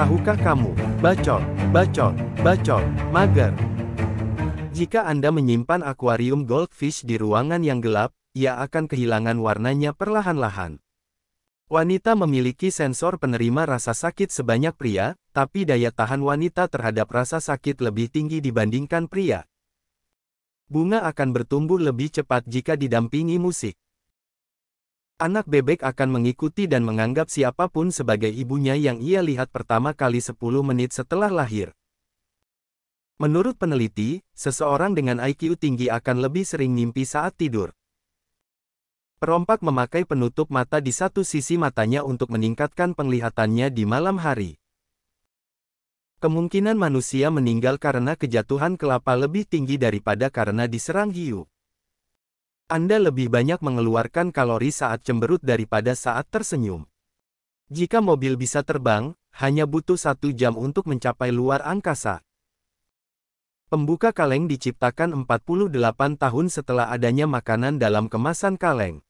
Tahukah kamu, bacol, bacol, bacol, mager? Jika Anda menyimpan akuarium goldfish di ruangan yang gelap, ia akan kehilangan warnanya perlahan-lahan. Wanita memiliki sensor penerima rasa sakit sebanyak pria, tapi daya tahan wanita terhadap rasa sakit lebih tinggi dibandingkan pria. Bunga akan bertumbuh lebih cepat jika didampingi musik. Anak bebek akan mengikuti dan menganggap siapapun sebagai ibunya yang ia lihat pertama kali 10 menit setelah lahir. Menurut peneliti, seseorang dengan IQ tinggi akan lebih sering mimpi saat tidur. Perompak memakai penutup mata di satu sisi matanya untuk meningkatkan penglihatannya di malam hari. Kemungkinan manusia meninggal karena kejatuhan kelapa lebih tinggi daripada karena diserang hiu. Anda lebih banyak mengeluarkan kalori saat cemberut daripada saat tersenyum. Jika mobil bisa terbang, hanya butuh satu jam untuk mencapai luar angkasa. Pembuka kaleng diciptakan 48 tahun setelah adanya makanan dalam kemasan kaleng.